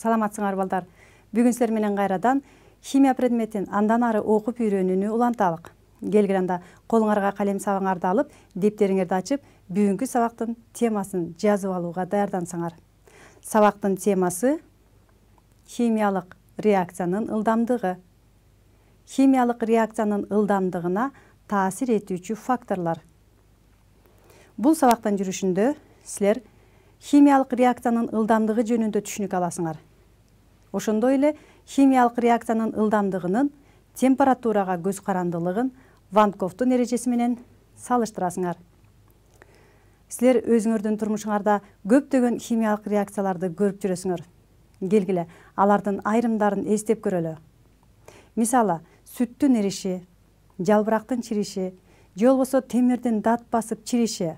саламатсыңар балдар бүгүн силер менен кайрадан химия предметин андан ары окуп үйрөнүүнү улантабык келгиле анда колуңарга калем сабаңарды алып дептериңерди ачып бүгүнкү сабактын темасын жазып алууга даярдансаңар сабактын темасы химиялық реакциянын ылдамдыгы Химиялық реакциянын ылдамдыгына таасир этүүчү факторлор бул сабактын жүрүшүндө силер химиялык реакциянын ылдамдыгы жөнүндө түшүнүк аласыңар ошондой эле химиялык реакциянын ылдамдыгынын температурага көз карандылыгын ванковдун эрежеси менен салыштырасыңар силер өзүңөрдүн турмушуңарда көптөгөн химиялык реакцияларды көрүп жүрөсүңөр келгиле алардын айрымдарын эстеп көрөлү мисалы сүттүн эриши жалбырактын чириши же болбосо темирдин дат басып чириши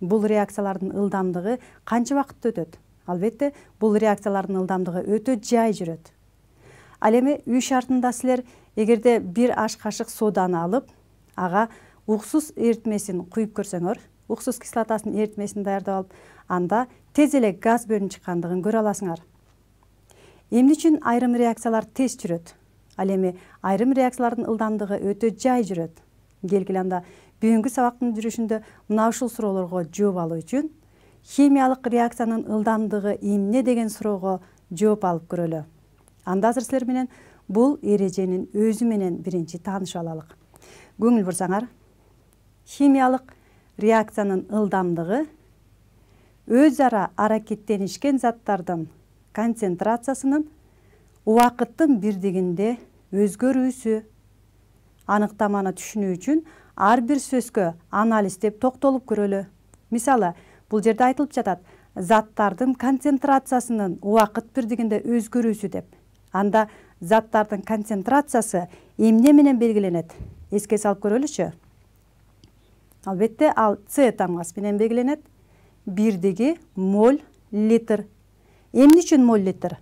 бул реакциялардын ылдамдыгы канча убакытта өтөт албетте бұл реакциялардын ылдамдыгы өте жай жүрөт ал эми үй шартында силер эгерде бир аш кашык соданы алып ага уксус эритмесин куюп көрсөңөр уксус кислотасынын эритмесин даярдап алып анда тез эле газ бөлүнүп чыккандыгын көрө аласыңар эмне үчүн айрым реакциялар тез жүрөт ал эми айрым реакциялардын ылдамдыгы өтө жай жүрөт келгиле анда бүгүнкү сабактын жүрүшүндө мына ушул суроолорго жооп алуу үчүн химиялық реакцияның ылдамдыгы эмне деген суроого жооп алып күрілі. анда азыр силер менен бул эреженин өзү менен биринчи тааныша алалык көңүл бурсаңар химиялық реакциянын ылдамдыгы өз ара аракеттенишкен заттардын концентрациясынын убакыттын бирдигинде өзгөрүүсү аныктаманы түшүнүү үчүн ар бир анализ деп токтолуп көрөлү мисалы Бұл жерде айтылып жатат Заттардың концентрациясының уақыт бир дегенде деп анда заттардың концентрациясы эмне менен белгиленет Еске салып көрөлүчү албетте ал с тамгасы менен белгиленет бирдиги моль литр эмне үчүн моль литр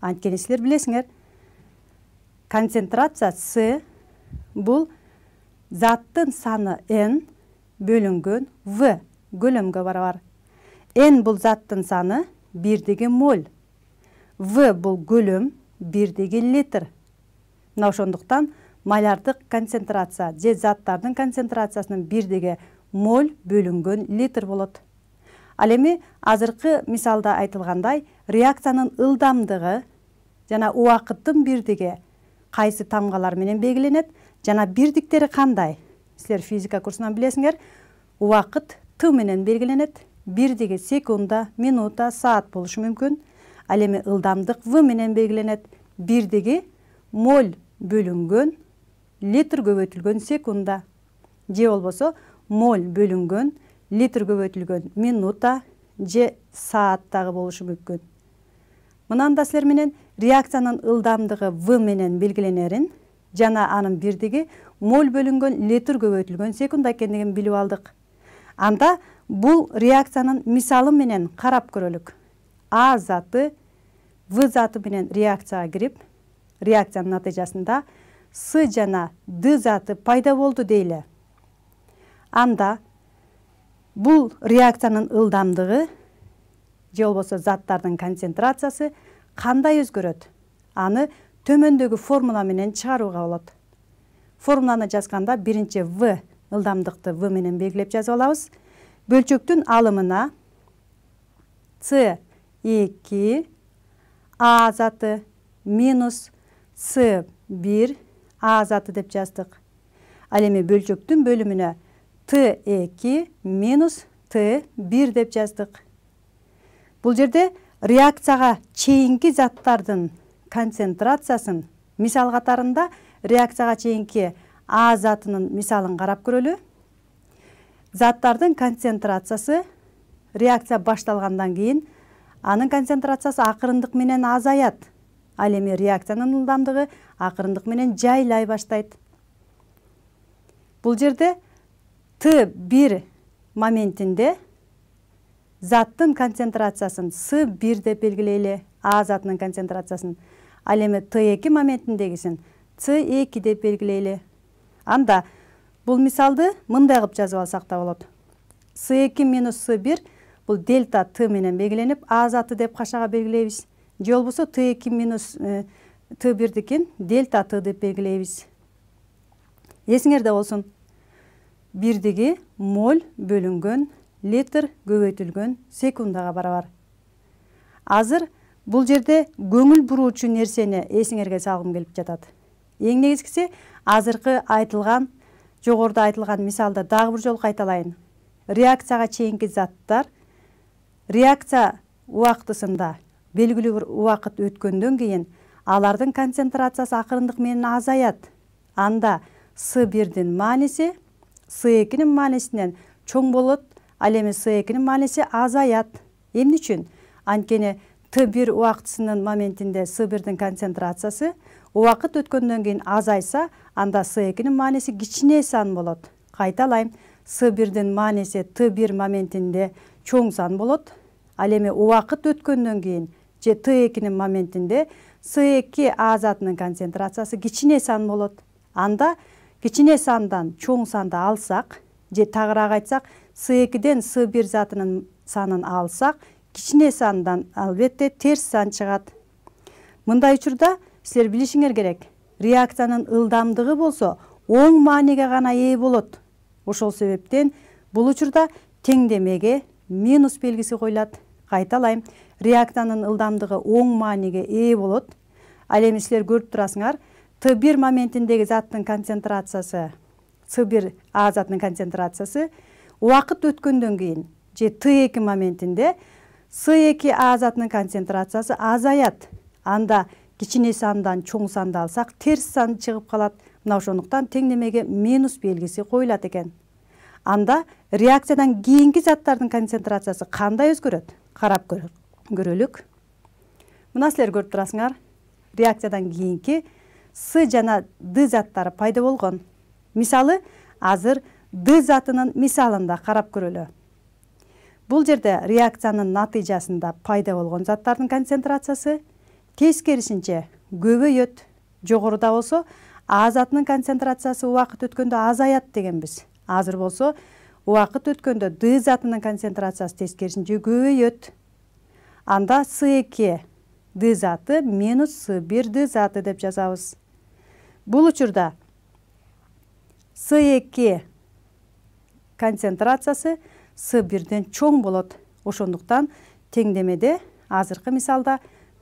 анткени силер билесиңер концентрация с бул заттын саны н бөлүнгөн в көлөмгө барабар н бұл заттын саны бірдеге моль в бұл көлөм бірдеге литр мына малярдық концентрация же заттардын концентрациясынын бирдиги моль бөлүнгөн литр болот Алеме, азырқы азыркы мисалда айтылгандай реакциянын ылдамдыгы жана уақыттың бирдиги қайсы тамғалар менен белгиленет жана бирдиктери қандай? силер физика курсунан билесиңер убакыт менен белгиленет бир секунда минута саат болушу мүмкүн ал эми ылдамдык в менен белгиленет бир моль бөлүнгөн литр көбөйтүлгөн секунда же болбосо моль бөлүнгөн литр көбөйтүлгөн минута же саат дагы болушу мүмкүн мынан да силер менен реакциянын ылдамдыгы в менен белгиленерин жана анын бирдиги моль бөлүнгөн литр көбөйтүлгөн секунда экендигин билип алдык анда бұл реакциянын мисалы менен карап көрөлүк а заты в заты менен реакцияга кирип реакциянын натыйжасында с жана д заты пайда болды дейли анда бұл реакцияның ылдамдыгы же болбосо заттардын концентрациясы кандай өзгөрөт аны төмөндөгү формула менен чыгарууга болот формуланы жазганда биринчи в ылдамдыкты в менен белгилеп жазып алабыз бөлчөктүн алымына с 2 а заты минус с 1 а заты деп жаздык ал эми бөлчөктүн бөлүмүнө т 2 минус т 1 деп жаздык бул жерде реакцияга чейинки заттардын концентрациясын мисал катарында реакцияга чейинки а затының, мисалын қарап көрөлү Заттардың концентрациясы реакция башталғандан кейін. Аның концентрациясы ақырындық менен азаят ал эми ұлдамдығы ақырындық менен жайлай баштайды. Бұл жерде т 1 моментінде заттың концентрациясын с 1 деп белгілейлі. а затының концентрациясын ал эми т 2 моментиндегисин с 2 деп белгілейлі анда бул мисалды мындай кылып жазып алсак та болот с 2 минус с 1 бул дельта т менен белгиленип а заты деп қашаға белгилейбиз же бұсы т 2 минус э, т бирдикин дельта т деп белгилейбиз эсиңерде болсун бирдиги моль бөлүнгөн литр көбөйтүлгөн секундага барабар азыр бұл жерде бұру буруучу нерсени эсиңерге салгым келіп жатат ең негізгісі азырқы айтылған жогоруда айтылған мисалда дагы бир жолу кайталайын реакцияга чейинки заттар реакция убактысында белгилүү бир убакыт өткөндөн кийин алардын концентрациясы акырындык менен азаят анда с бирдин мааниси с экинин маанисинен чоң болот ал эми с экинин мааниси азаят эмне үчүн анткени т бир убактысынын моментинде с бирдин концентрациясы убакыт өткөндөн кийин азайса анда с экинин мааниси кичине сан болот кайталайм с бирдин мааниси т бир моментинде чоң сан болот ал эми убакыт өткөндөн кийин же т экинин моментинде с эки а затынын концентрациясы кичине сан болот анда кичине сандан чоң санды алсак же тагыраак айтсак с экиден с бир затынын санын алсак кичине сандан албетте терс сан чыгат мындай учурда силер билишиңер керек реакциянын ылдамдыгы болсо оң мааниге гана ээ болот ошол себептен бул учурда теңдемеге минус белгиси коюлат кайталайм реакциянын ылдамдыгы оң мааниге ээ болот ал эми силер көрүп турасыңар т бир моментиндеги заттын концентрациясы с бир а затынын концентрациясы убакыт өткөндөн кийин же т эки моментинде с 2 а концентрациясы азаят анда кичине сандан чоң санды алсақ, терс сан чыгып калат мына ошондуктан теңдемеге минус белгісі коюлат екен. анда реакциядан кейінгі заттардың концентрациясы қандай өзгереді? Қарап көрөлүк мына сілер көріп турасыңар реакциядан кейінгі с жана д заттары пайда болған. мисалы азыр д затының мисалында қарап көрөлү Бұл жерде реакциянын натыйжасында пайда олған заттардың концентрациясы тескерисинче көбөйөт жогоруда болсо а затынын концентрациясы убакыт өткөндө азаят біз. азыр болсо уақыт өткөндө д затынын концентрациясы тескерисинче көбөйөт анда с эки д заты минус сүй бир заты деп жазабыз Бұл учурда с концентрациясы с бирден чоң болот ошондуктан теңдемеде азыркы мисалда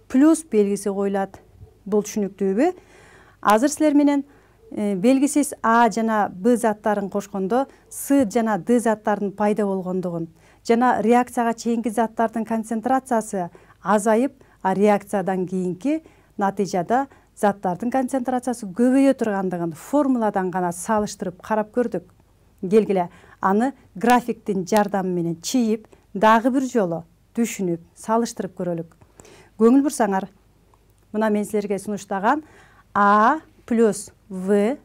плюс белгиси коюлат бул түшүнүктүүбү азыр силер менен э, белгисиз а жана б заттарын кошкондо с жана д заттардын пайда болгондугун жана реакцияга чейинки заттардын концентрациясы азайып а реакциядан кийинки натыйжада заттардын концентрациясы көбөйө тургандыгын формуладан гана салыштырып карап көрдүк келгиле аны графиктин жардамы менен чийип дагы бир жолу түшүнүп салыштырып көрөлүк көңүл бурсаңар мына мен силерге сунуштаган а плюс в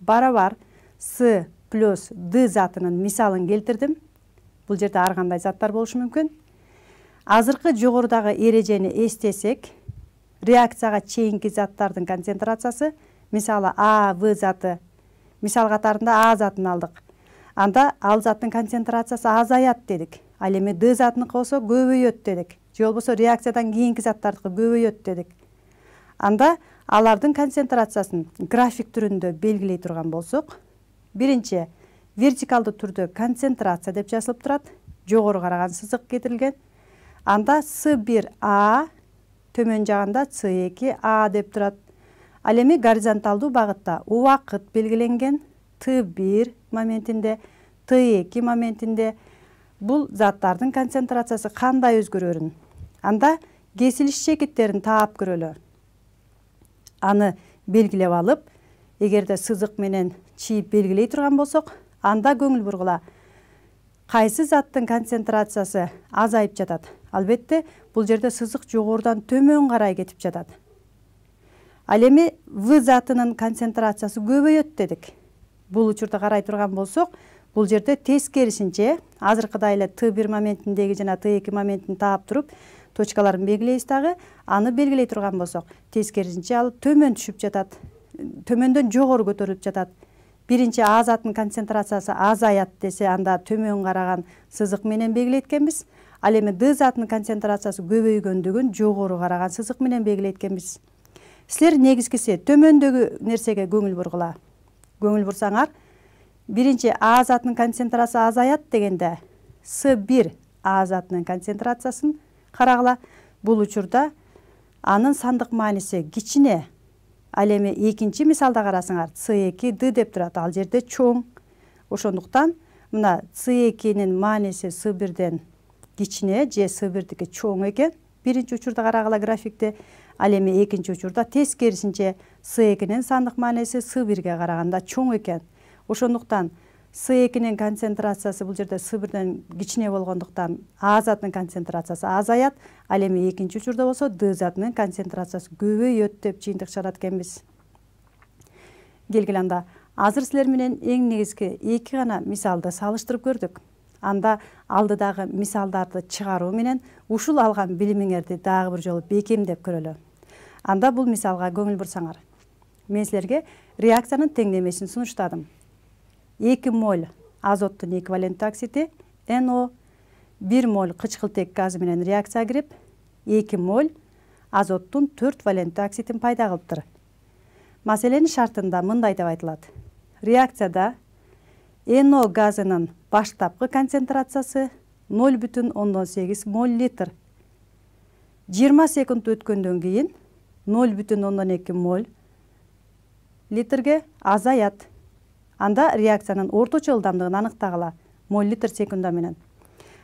барабар с плюс д затынын мисалын келтирдим бул жерде ар кандай заттар болушу мүмкүн азыркы жогорудагы эрежени эстесек реакцияга чейинки заттардын концентрациясы мисалы а в заты мисал катарында а затын алдык анда ал заттын концентрациясы азаят дедик ал эми д затын болсо көбөйөт дедик же болбосо реакциядан кийинки заттардыкы көбөйөт дедик анда алардын концентрациясын график түрүндө белгилей турган болсок биринчи вертикалдуу түрдө концентрация деп жазылып турат жогору караган сызык кетирилген анда с 1 а төмөн жагында с эки а деп турат ал эми горизонталдуу багытта убакыт белгиленген т бир моментінде т эки моментинде бул заттардын концентрациясы кандай өзгөрөрүн анда кесилиш чекиттерин таап көрөлү аны белгилеп алып эгерде сызык менен чийип белгілей турган болсок анда көңүл бургула кайсы заттын концентрациясы азайып жатат албетте бул жерде сызык жогорудан төмөн карай кетип жатат ал эми в затынын концентрациясы көбөйөт дедик бул учурда карай турган болсок бул жерде тескерисинче азыркыдай эле т бир моментиндеги жана т эки моментин таап туруп точкаларын белгилейбиз дагы аны белгилей турган болсок тескерисинче ал төмөн түшүп жатат төмөндөн жогору көтөрүлүп жатат биринчи а заттын концентрациясы азаят десе анда төмөн караган сызык менен белгилейт экенбиз ал эми д затынын концентрациясы көбөйгөндүгүн жогору караган сызык менен белгилейт экенбиз силер негизгиси төмөндөгү нерсеге көңүл бургула көңіл бұрсаңар бірінші а затынын концентрациясы азаят дегенде с 1 а затынын концентрациясын қарағыла. Бұл учурда анын сандық мааниси кичине ал эми экинчи мисалда карасаңар с эки д деп турат ал жерде чоң ошондуктан мына с экинин мааниси с бирден кичине же с бирдики чоң экен биринчи учурда карагыла графикте ал эми экинчи учурда тескерисинче с экинин сандык мааниси с бирге караганда чоң экен ошондуктан с экинин концентрациясы бул жерде с бирден кичине болгондуктан а затынын концентрациясы азаят ал эми экинчи учурда болсо д затынын концентрациясы көбөйөт деп жыйынтык чыгарат экенбиз келгиле анда азыр силер менен эң негизги эки гана мисалды салыштырып көрдүк анда алдыдагы мисалдарды чыгаруу менен ушул алган билимиңерди дагы бир жолу бекемдеп көрөлү анда бұл мисалға көңіл бурсаңар мен сілерге реакцияның теңдемесін сунуштадым 2 моль азоттун эквивалентті оксиди NO1 моль кычкылтек газы менен кіріп, 2 эки моль азоттун төрт валентті оксидин пайда кылыптыр маселенин шартында мындай деп айтылат реакцияда NO газының баштапқы концентрациясы 0,18 мол литр 20 секунд өткөндөн кейін 0 мол литрге азаят. Анда реакцияның ортучы жылдамдығын анықтағыла мол литр секунда менен.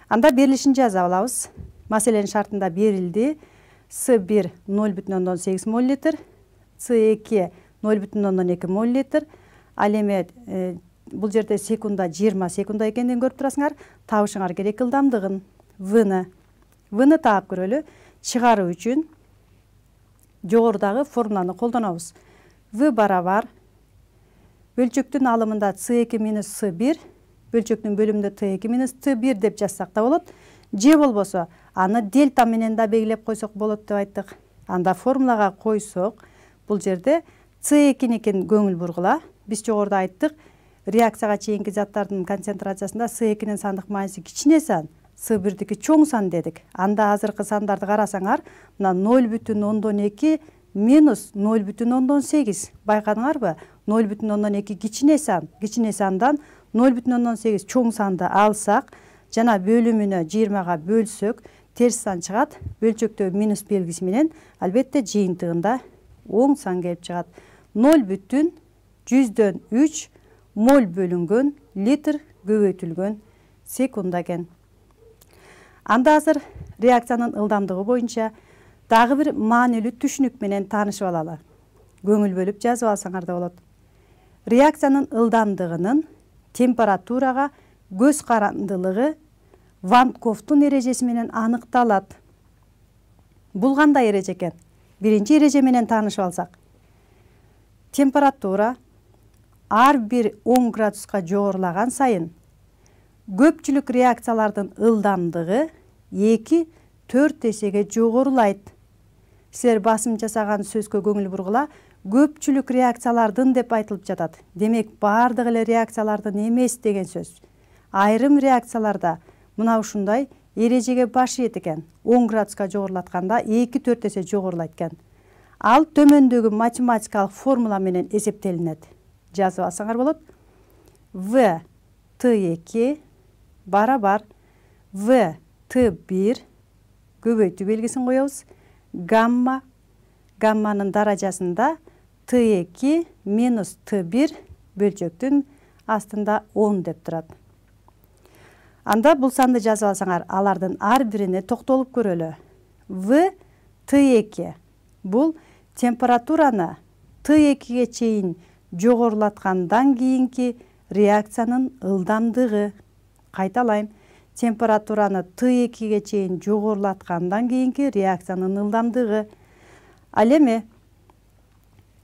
Анда берілішін жаза олауыз. Маселен шартында берілді С1 0 бүтін мол литр, С2 0 мол бұл жерде секунда 20 секунда екенден көріп тұрасыңар, тауышыңар керек ұлдамдығын. Вұны. ны тағып көрілі, шығару үшін жогорудагы формуланы колдонобуз в барабар бөлчөктүн алымында с эки минус с бир бөлчөктүн бөлүмүндө т эки минус т бир деп жазсак да болот же болбосо аны дельта менен да белгилеп койсок болот деп айттық. анда формулага койсок бұл жерде с некен көңүл бургула биз жогоруда айттық, реакцияға чейинки заттардын концентрациясында с экинин сандык мааниси кичине сан с чоң сан дедик анда азыркы сандарды карасаңар мына ноль бүтүн минус ноль бүтүн ондон сегиз байкадыңарбы ноль бүтүн кичине сан кичине сандан ноль чоң санды алсак жана бөлүмүнө жыйырмага бөлсөк терс сан чыгат Бөлчөктө минус белгиси менен албетте жыйынтыгында оң сан келип чыгат ноль бүтүн жүздөн үч моль бөлүнгөн литр көбөйтүлгөн секунда экен анда азыр реакциянын ылдамдыгы боюнча дагы бир маанилүү түшүнүк менен таанышып алалы көңүл бөлүп жазып алсаңар да болот реакциянын ылдамдыгынын температурага көз карандылыгы ванковтун эрежеси менен аныкталат бул кандай эреже экен биринчи эреже менен таанышып алсак температура ар бир он градуска жогорулаган сайын көпчүлүк реакциялардын ылдамдыгы екі төрт есеге жогорулайт силер басым жасаган сөзгө көңүл бургула көпчүлүк реакциялардың деп айтылып жатат демек баардык эле реакциялардын эмес деген сөз айрым реакцияларда мына ушундай эрежеге баш ийет экен он градуска жогорулатканда эки төрт эсе жогорулайт экен ал төмөндөгү математикалык формула менен эсептелинет жазып алсаңар болот в т эки барабар в Т1 көбөйтү белгисин коебуз. Гамма гамманын даражасында Т2 минус Т1 бөлчөктүн астында 10 деп турат. Анда бул санды жазып алсаңар, алардын ар бирине токтолуп көрөлү. В Т2 бул температураны Т2ге чейин жогорулаткандан кийинки реакциянын ылдамдыгы. Кайталайм температураны Т2ге чейин жогорулаткандан кийинки реакциянын ылдамдыгы ал эми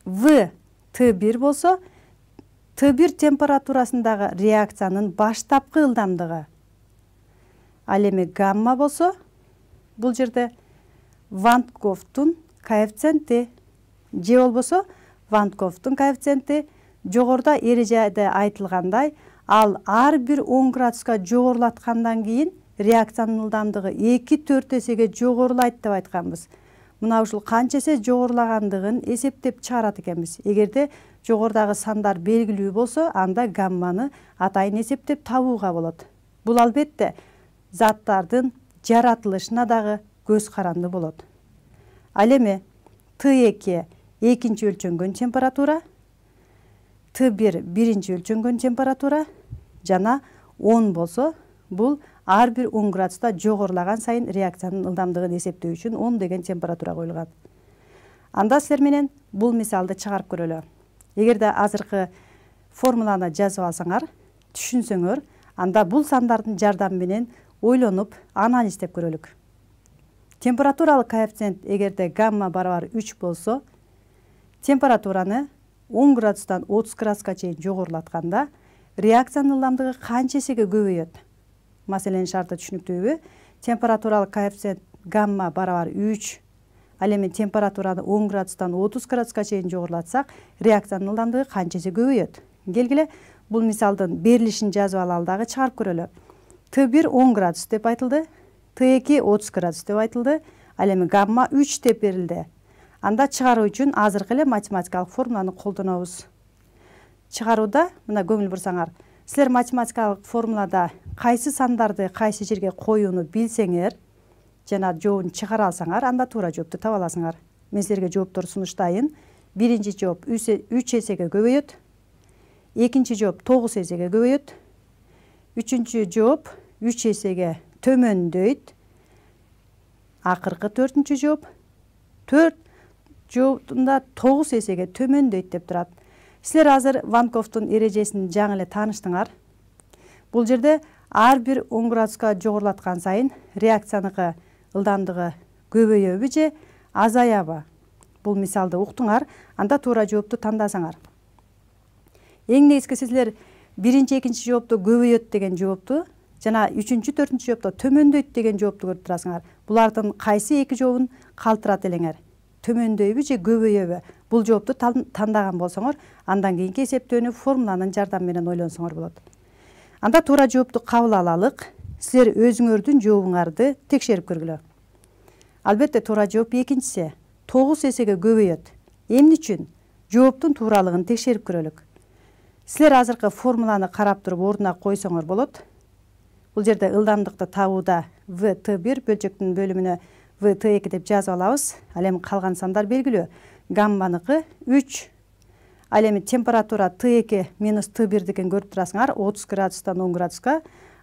В Т1 болсо Т1 температурасындагы реакциянын баштапкы ылдамдыгы ал эми гамма болсо бул жерде ванковтун коэффициенти же болбосо ванковтун коэффициенти жогоруда эрежеде айтылгандай ал ар бир он градуска жогорулаткандан кийин реакциянын ылдамдыгы эки төрт эсеге жогорулайт деп айтканбыз мына ушул канча эсе жогорулагандыгын эсептеп чыгарат экенбиз эгерде жогорудагы сандар белгилүү болсо анда гамманы атайын эсептеп табууга болот бул албетте заттардын жаратылышына дагы көз каранды болот ал эми т эки экинчи өлчөнгөн температура т 1 биринчи өлчөнгөн температура жана он болсо бул ар бир он градуста жогорулаган сайын реакциянын ылдамдыгын эсептөө үчүн он деген температура коюлган анда силер менен бул мисалды чыгарып көрөлү эгерде азыркы формуланы жазып алсаңар түшүнсөңөр анда бул сандардын жардамы менен ойлонуп анализдеп көрөлүк температуралык коэффициент эгерде гамма барабар үч болсо температураны он градустан отуз градуска чейин жогорулатканда реакциянын ылдамдыгы канча эсеге көбөйөт маселенин шарты түшүнүктүүбү температуралык коэффициент гамма барабар үч ал эми температураны он градустан отуз градуска чейин жогорулатсак реакциянын ылдамдыгы канча эсе көбөйөт келгиле бул мисалдын берилишин жазып алалы дагы чыгарып көрөлү т бир он градус деп айтылды т эки отуз градус деп айтылды ал эми гамма үч деп берилди анда чыгаруу үчүн азыркы эле математикалык формуланы колдонобуз чыгарууда мына көңүл бурсаңар силер математикалык формулада кайсы сандарды кайсы жерге коюуну билсеңер жана жообун чыгара алсаңар анда туура жоопту таба аласыңар мен силерге жоопторду сунуштайын биринчи жооп үч эсеге көбөйөт экинчи жооп тогуз эсеге көбөйөт үчүнчү жооп үч эсеге төмөндөйт акыркы төртүнчү жооп 4 жообунда тогуз эсеге төмөндөйт деп турат силер азыр ванковдун эрежесин жаңы эле тааныштыңар бул жерде ар бир он градуска жогорулаткан сайын реакцияныкы ылдамдыгы көбөйөбү же азаябы бул мисалды уктуңар анда туура жоопту тандасаңар эң негизгиси силер биринчи экинчи жоопту көбөйөт деген жоопту жана үчүнчү төртүнчү жоопто төмөндөйт деген жоопту көрүп турасыңар булардын кайсы эки жообун калтырат элеңер төмөндөйбү же көбөйөбү бул жоопту тандаган болсоңор андан кийинки эсептөөнү формуланын жардамы менен ойлонсоңор болот анда туура жоопту кабыл алалык силер өзүңөрдүн жообуңарды текшерип көргүлө албетте туура жооп экинчиси тогуз эсеге көбөйөт эмне үчүн жооптун тууралыгын текшерип көрөлүк силер азыркы формуланы карап туруп ордуна койсоңор болот бул жерде ылдамдыкты табууда т бир бөлчөктүн бөлүмүнө ВТ2 деп жазып алабыз. Ал эми қалған сандар белгілі. Гамбанығы 3. Ал эми температура Т2 Т1 деген көріп тұрасыңдар, 30 градустан 10 градуска.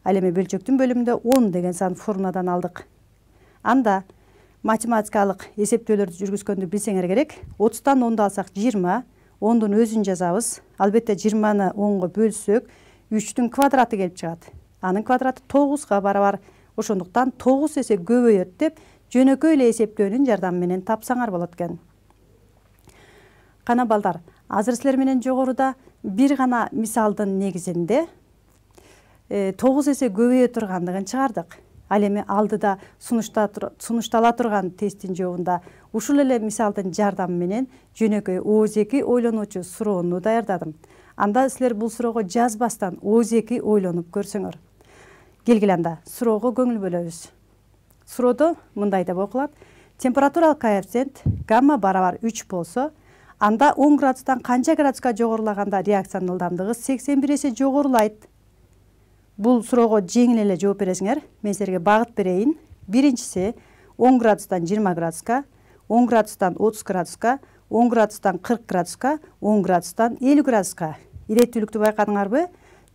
Ал эми бөлсектім бөлімде 10 деген сан формуладан алдық. Анда математикалық есептеулерді жүргізгенді білсеңдер керек. 30-тан 10-да алсақ 20, 10-ды өзін жазабыз. Әлбетте 20-ны 10-ға бөлсек 3-тің квадраты келіп шығады. Аның квадраты 9-ға барабар. Ошондуктан 9 есе көбөйөт деп жөнөкөй эле эсептөөнүн жардамы менен тапсаңар болот экен кана балдар азыр силер менен жогоруда бир гана мисалдын негизинде э, тогуз эсе көбөйө тургандыгын чыгардык ал эми алдыда сунуштала турган тесттин жообунда ушул эле мисалдын жардамы менен жөнөкөй оозеки ойлонуучу суроону даярдадым анда силер бул суроого жазбастан оозеки ойлонуп көрсөңөр келгиле анда суроого көңүл бөлөбүз Сұруды мұндай деп Температурал температуралық коэффициент гамма барабар 3 болса анда 10 градустан қанша градусқа жоғырлағанда реакцияның ылдамдығы 81 есе жоғарылайды бұл сұруғы жеңіл эле жооп бересіңер мен сәрге бағыт берейін біріншісі 10 градустан 20 градусқа 10 градустан 30 градусқа 10 градустан 40 градусқа 10 градустан 50 градусқа реттүлікті байқадыңар ба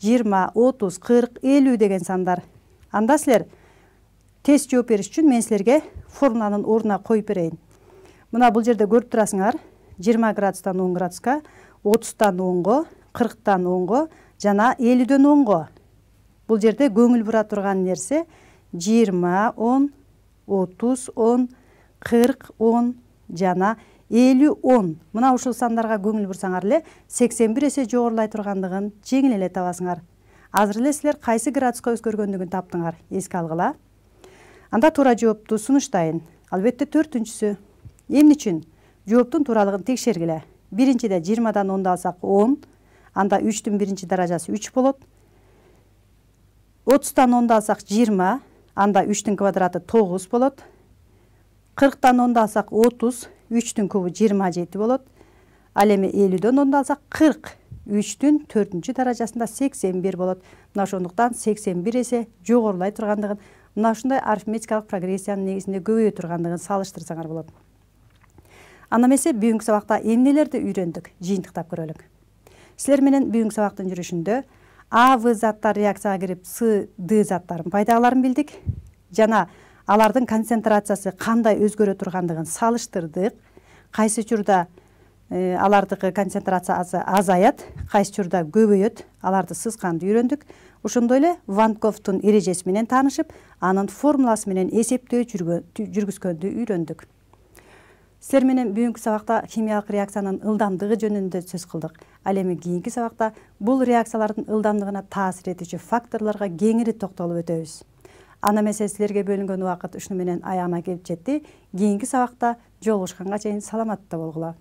20, 30, 40, 50 деген сандар анда сілер тез жооп бериш үчүн мен силерге формуланын ордуна коюп берейин мына бул жерде көрүп турасыңар жыйырма градустан он градуска отуздан онго кырктан онго жана элүүдөн онго бул жерде көңүл бура турган нерсе жыйырма он отуз он кырк он жана элүү он мына ушул сандарга көңүл бурсаңар эле сексен бир эсе жогорулай тургандыгын жеңил эле табасыңар азыр эле силер кайсы градуска өзгөргөндүгүн таптыңар эске алгыла анда туура жоопту сунуштайын албетте төртүнчүсү эмне үчүн жооптун тууралыгын текшергиле биринчиде жыйырмадан онду алсак он анда үчтүн биринчи даражасы үч болот отуздан онду алсак жыйырма анда үчтүн квадраты тогуз болот кырктан онду алсак отуз үчтүн кубу жыйырма жети болот ал эми элүүдөн онду алсак кырк үчтүн төртүнчү даражасында сексен бир болот мына ошондуктан сексен эсе жогорулай тургандыгын мына ушундай арифметикалык прогрессиянын негизинде көбөйө тургандыгын салыштырсаңар болот анда эмесе бүгүнкү сабакта эмнелерди үйрөндүк жыйынтыктап көрөлүк силер менен бүгүнкү сабактын жүрүшүндө а в заттар реакцияга кирип с д заттарын пайдаларын билдик жана алардын концентрациясы кандай өзгөрө тургандыгын салыштырдык кайсы учурда э, алардыкы концентрациясы азаят кайсы учурда көбөйөт аларды сызганды үйрөндүк ошондой эле ванковдун эрежеси менен таанышып анын формуласы менен эсептөө жүргүзгөндү үйрөндүк Силер менен бүгүнкү сабакта химиялык реакциянын ылдамдыгы жөнүндө сөз кылдык ал эми кийинки сабакта бул реакциялардын ылдамдыгына таасир этүүчү факторлорго кеңири токтолуп өтөбүз ана эмесе силерге бөлүнгөн убакыт ушуну менен аягына келип жетти кийинки сабакта жолугушканга чейин саламатта болгула